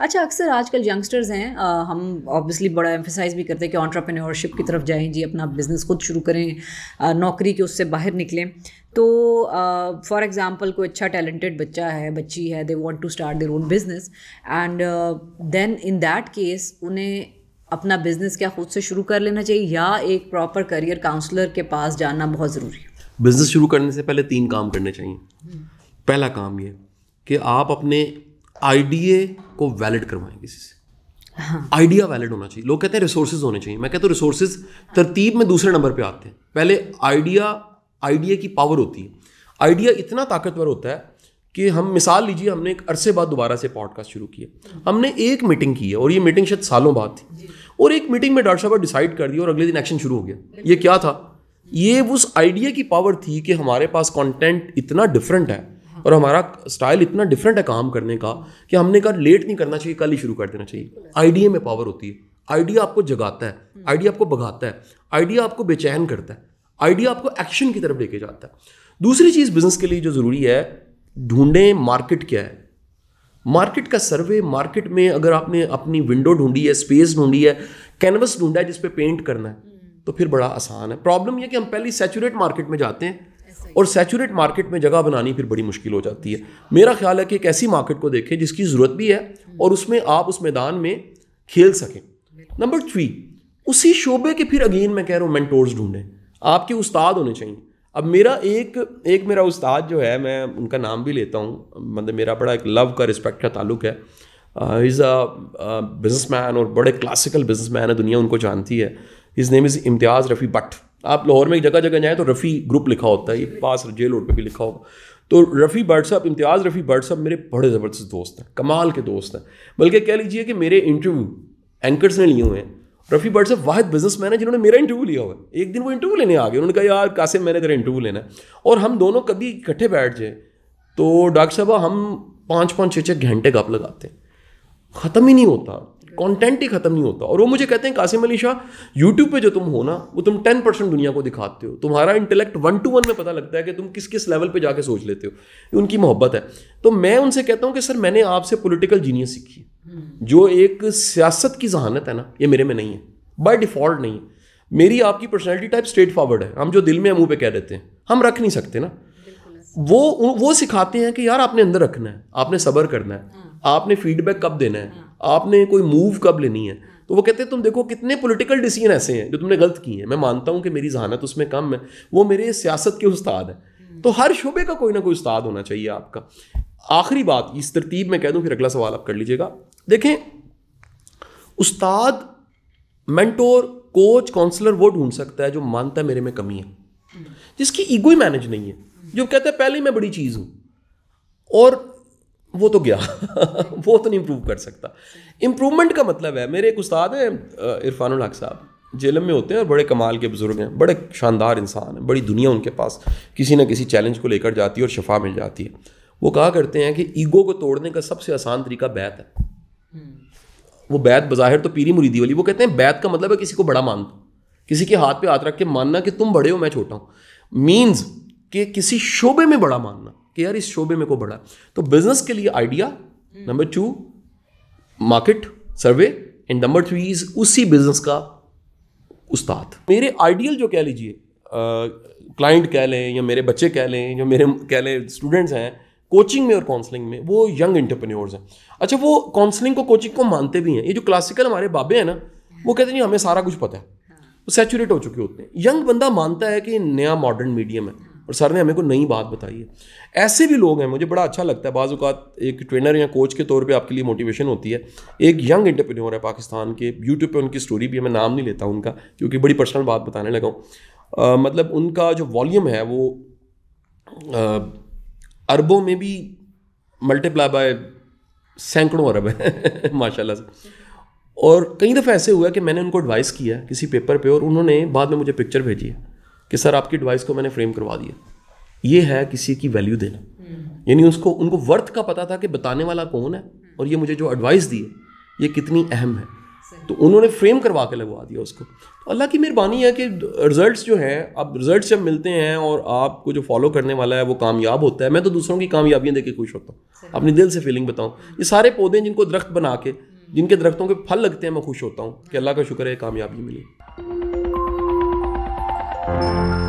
अच्छा अक्सर आजकल यंगस्टर्स हैं आ, हम ऑब्वियसली बड़ा एम्फेसाइज भी करते हैं कि ऑन्टरप्रेन्योरशिप की तरफ जाएँ जी अपना बिज़नेस खुद शुरू करें आ, नौकरी के उससे बाहर निकलें तो फॉर uh, एग्ज़ाम्पल कोई अच्छा टैलेंटेड बच्चा है बच्ची है they want to start their own business and then in that case उन्हें अपना बिज़नेस क्या खुद से शुरू कर लेना चाहिए या एक प्रॉपर करियर काउंसलर के पास जाना बहुत ज़रूरी है बिज़नेस शुरू करने से पहले तीन काम करने चाहिए पहला काम ये कि आप अपने आईडीए को वैलिड करवाएं किसी से आइडिया हाँ. वैलिड होना चाहिए लोग कहते हैं रिसोर्सेज होने चाहिए मैं कहता हूँ रिसोर्सेज तरतीब में दूसरे नंबर पे आते हैं पहले आइडिया आइडिया की पावर होती है आइडिया इतना ताकतवर होता है कि हम मिसाल लीजिए हमने एक अरसे बाद दोबारा से पॉडकास्ट शुरू किया हमने एक मीटिंग की है और ये मीटिंग शायद सालों बाद थी और एक मीटिंग में डॉक्टर साहब डिसाइड कर दिया और अगले दिन एक्शन शुरू हो गया ये क्या था ये उस आइडिया की पावर थी कि हमारे पास कंटेंट इतना डिफरेंट है और हमारा स्टाइल इतना डिफरेंट है काम करने का कि हमने कहा लेट नहीं करना चाहिए कल ही शुरू कर देना चाहिए आइडिया में पावर होती है आइडिया आपको जगाता है आइडिया आपको भगाता है आइडिया आपको बेचैन करता है आइडिया आपको एक्शन की तरफ लेके जाता है दूसरी चीज़ बिजनेस के लिए जो ज़रूरी है ढूंढें मार्केट क्या है मार्केट का सर्वे मार्केट में अगर आपने अपनी विंडो ढूंढी है स्पेस ढूंढी है कैनवस ढूंढा है जिसपे पेंट करना है तो फिर बड़ा आसान है प्रॉब्लम यह कि हम पहले सेचुरेट मार्केट में जाते हैं और सैचुरेट मार्केट में जगह बनानी फिर बड़ी मुश्किल हो जाती है मेरा ख्याल है कि एक ऐसी मार्केट को देखें जिसकी ज़रूरत भी है और उसमें आप उस मैदान में खेल सकें नंबर थ्री उसी शोबे के फिर अगेन मैं कह रहा हूँ मैंटोर्स ढूंढें आपके उस्ताद होने चाहिए अब मेरा एक एक मेरा उस्ताद जो है मैं उनका नाम भी लेता हूँ मतलब मेरा बड़ा एक लव का रिस्पेक्ट का ताल्लुक है इज़ अ बिजनेस मैन और बड़े क्लासिकल बिजनेस मैन है दुनिया उनको जानती है his name is Imtiaz Rafi Bhatt आप लाहौर में एक जगह जगह जाएँ तो रफ़ी ग्रुप लिखा होता है ये पास जेल रोड पर भी लिखा होगा तो रफ़ी बर्ड साहब इम्तियाज़ रफ़ी बर्ड साहब मेरे बड़े ज़बरदस्त दोस्त हैं कमाल के दोस्त हैं बल्कि कह लीजिए कि मेरे इंटरव्यू एंकर्स ने लिए हुए हैं रफ़ी बर्ड साहब वाहिद मैन है जिन्होंने मेरा इंटरव्यू लिया हुआ है एक दिन वो इंटरव्यू लेने आ गए उन्होंने कहा यार कासिम मैंने तेरा इंटरव्यू लेना है और हम दोनों कभी इकट्ठे बैठ जाए तो डॉक्टर साहब हम पाँच पाँच छः छः घंटे गप लगाते हैं ख़त्म ही नहीं होता कंटेंट ही खत्म नहीं होता और वो मुझे कहते हैं कासिम अली शाह यूट्यूब पे जो तुम हो ना वो तुम टेन परसेंट दुनिया को दिखाते हो तुम्हारा इंटेलेक्ट वन टू वन में पता लगता है कि तुम किस किस लेवल पे जाके सोच लेते हो उनकी मोहब्बत है तो मैं उनसे कहता हूँ कि सर मैंने आपसे पोलिटिकल जीनियस सीखी जो एक सियासत की जहानत है ना ये मेरे में नहीं है बाई डिफ़ॉल्ट नहीं है मेरी आपकी पर्सनैलिटी टाइप स्ट्रेट फॉरवर्ड है हम जो दिल में मुंह पे कह देते हैं हम रख नहीं सकते ना वो वो सिखाते हैं कि यार आपने अंदर रखना है आपने सबर करना है हाँ। आपने फीडबैक कब देना है आपने कोई मूव कब लेनी है तो वो कहते हैं तुम देखो कितने पॉलिटिकल डिसीजन ऐसे हैं जो तुमने गलत किए हैं मैं मानता हूँ कि मेरी जहानत तो उसमें कम है वो मेरे सियासत के उस्ताद है तो हर शोबे का कोई ना कोई उस्ताद होना चाहिए आपका आखिरी बात इस तरतीब में कह दूँ फिर अगला सवाल आप कर लीजिएगा देखें उस्ताद मेंटोर कोच काउंसलर वो ढूंढ सकता है जो मानता है मेरे में कमी है जिसकी ईगो ही मैनेज नहीं है जो कहता है पहले ही मैं बड़ी चीज़ हूँ और वो तो गया वो तो नहीं इम्प्रूव कर सकता इम्प्रूवमेंट का मतलब है मेरे एक उस्ताद हैं इरफान हक साहब जेलम में होते हैं और बड़े कमाल के बुज़ुर्ग हैं बड़े शानदार इंसान हैं बड़ी दुनिया उनके पास किसी ना किसी चैलेंज को लेकर जाती है और शफा मिल जाती है वो कहा करते हैं कि ईगो को तोड़ने का सबसे आसान तरीका बैत है हम्म। वो बैत बाहिर तो पीरी मुरीदी वाली वो कहते हैं बैत का मतलब है किसी को बड़ा मानना किसी के हाथ पे हाथ रख के मानना कि तुम बड़े हो मैं छोटा हूँ मीन्स कि किसी शोबे में बड़ा मानना कि यार इस शोबे में को बढ़ा तो बिजनेस के लिए idea number two market survey and number three is उसी बिजनेस का उस्ताद मेरे आइडियल जो कह लीजिए क्लाइंट कह लें या मेरे बच्चे कह लें या मेरे कह लें स्टूडेंट्स हैं कोचिंग में और काउंसलिंग में वो यंग इंटरप्रेन्योर्स हैं अच्छा वो काउंसलिंग को कोचिंग को मानते भी हैं ये जो क्लासिकल हमारे बाबे हैं ना वो कहते हैं हमें सारा कुछ पता है हाँ। वो सैचुरेट हो चुके होते हैं यंग बंदा मानता है कि नया मॉडर्न मीडियम है और सर ने हमें को नई बात बताई है ऐसे भी लोग हैं मुझे बड़ा अच्छा लगता है बाज़ात एक ट्रेनर या कोच के तौर पे आपके लिए मोटिवेशन होती है एक यंग इंटरप्रेन्योर है पाकिस्तान के यूट्यूब पे उनकी स्टोरी भी है मैं नाम नहीं लेता उनका क्योंकि बड़ी पर्सनल बात बताने लगा हूँ मतलब उनका जो वॉल्यूम है वो आ, अरबों में भी मल्टीप्लाई बाय सैकड़ों अरब है माशाल्लाह से और कई दफ़ा ऐसे हुआ कि मैंने उनको एडवाइस किया किसी पेपर पे और उन्होंने बाद में मुझे पिक्चर भेजी है कि सर आपकी डिवाइस को मैंने फ्रेम करवा दिया ये है किसी की वैल्यू देना यानी उसको उनको वर्थ का पता था कि बताने वाला कौन है और ये मुझे जो एडवाइस दी है ये कितनी अहम है तो उन्होंने फ्रेम करवा के लगवा दिया उसको तो अल्लाह की मेहरबानी है कि रिजल्ट्स जो हैं अब रिजल्ट्स जब मिलते हैं और आपको जो फॉलो करने वाला है वो कामयाब होता है मैं तो दूसरों की कामयाबियाँ देख के खुश होता हूँ अपने दिल से फीलिंग बताऊँ ये सारे पौधे जिनको दरख्त बना के जिनके दरख्तों के फल लगते हैं मैं खुश होता हूँ कि अल्लाह का शुक्र है कामयाबी मिली thank you